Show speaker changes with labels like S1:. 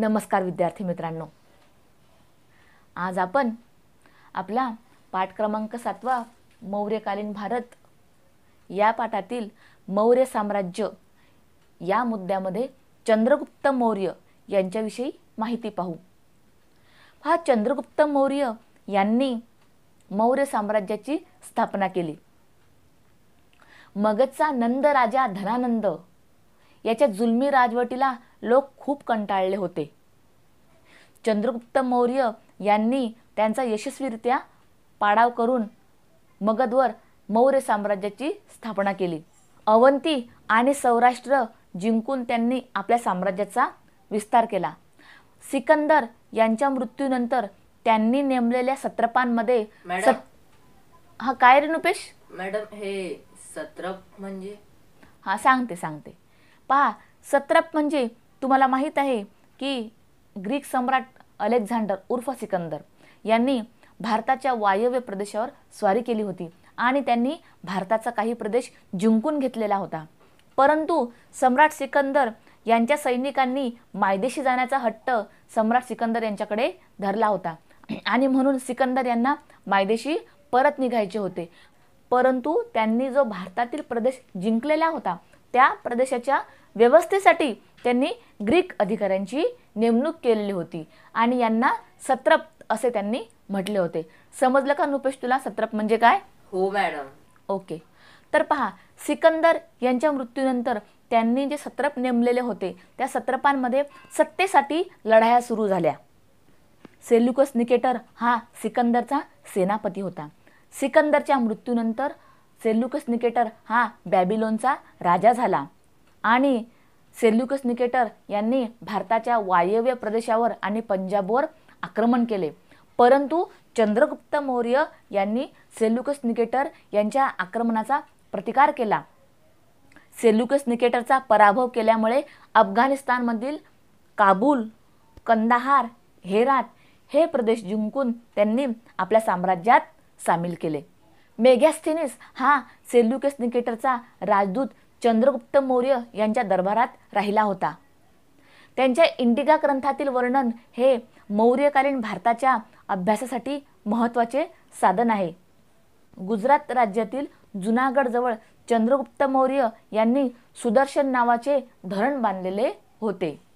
S1: नमस्कार विद्यार्थी मित्रांनो आज आपण आपला पाठ क्रमांक सातवा मौर्यकालीन भारत या पाठातील मौर्य साम्राज्य या मुद्द्यामध्ये चंद्रगुप्त मौर्य यांच्याविषयी माहिती पाहू हा चंद्रगुप्त मौर्य यांनी मौर्य साम्राज्याची स्थापना केली मगधचा नंद राजा धनानंद याच्या जुलमी राजवटीला लोक खूप कंटाळले होते चंद्रगुप्त मौर्य यांनी त्यांचा यशस्वीरित्या पाडाव करून मगधवर मौर्य साम्राज्याची स्थापना केली अवंती आणि सौराष्ट्र जिंकून त्यांनी आपल्या साम्राज्याचा विस्तार केला सिकंदर यांच्या मृत्यूनंतर त्यांनी नेमलेल्या सत्रपांमध्ये सत... हा काय रे नुपेश मॅडम हे सत्रप म्हणजे हा सांगते सांगते पहा सत्रप म्हणजे तुम्हाला माहीत आहे की ग्रीक सम्राट अलेक्झांडर उर्फ सिकंदर यांनी भारताच्या वायव्य प्रदेशावर स्वारी केली होती आणि त्यांनी भारताचा काही प्रदेश जिंकून घेतलेला होता परंतु सम्राट सिकंदर यांच्या सैनिकांनी मायदेशी जाण्याचा हट्ट सम्राट सिकंदर यांच्याकडे धरला होता आणि म्हणून सिकंदर यांना मायदेशी परत निघायचे होते परंतु त्यांनी जो भारतातील प्रदेश जिंकलेला होता त्या प्रदेशाच्या व्यवस्थेसाठी त्यांनी ग्रीक अधिकाऱ्यांची नेमणूक केलेली होती आणि यांना सत्रप असे त्यांनी म्हटले होते समजलं का नुपेश तुला सत्रप म्हणजे काय हो मॅडम ओके तर पहा सिकंदर यांच्या मृत्यूनंतर त्यांनी जे सत्रप नेमलेले होते त्या सत्रपांमध्ये सत्तेसाठी लढाया सुरू झाल्या सेल्युकस निकेटर हा सिकंदरचा सेनापती होता सिकंदरच्या मृत्यूनंतर सेल्युकस निकेटर हा बॅबिलोनचा राजा झाला आणि सेल्युकस निकेटर यांनी भारताच्या वायव्य प्रदेशावर आणि पंजाबवर आक्रमण केले परंतु चंद्रगुप्त मौर्य यांनी सेल्युकस निकेटर यांच्या आक्रमणाचा प्रतिकार केला सेल्युकस निकेटरचा पराभव केल्यामुळे अफगाणिस्तानमधील काबूल कंदाहार हेरात हे प्रदेश जिंकून त्यांनी आपल्या साम्राज्यात सामील केले मेगॅस्थेनिस हा सेल्युकेस निकेटरचा राजदूत चंद्रगुप्त मौर्य यांच्या दरबारात राहिला होता त्यांच्या इंडिगा ग्रंथातील वर्णन हे मौर्यकालीन भारताच्या अभ्यासासाठी महत्त्वाचे साधन आहे गुजरात राज्यातील जुनागडजवळ चंद्रगुप्त मौर्य यांनी सुदर्शन नावाचे धरण बांधलेले होते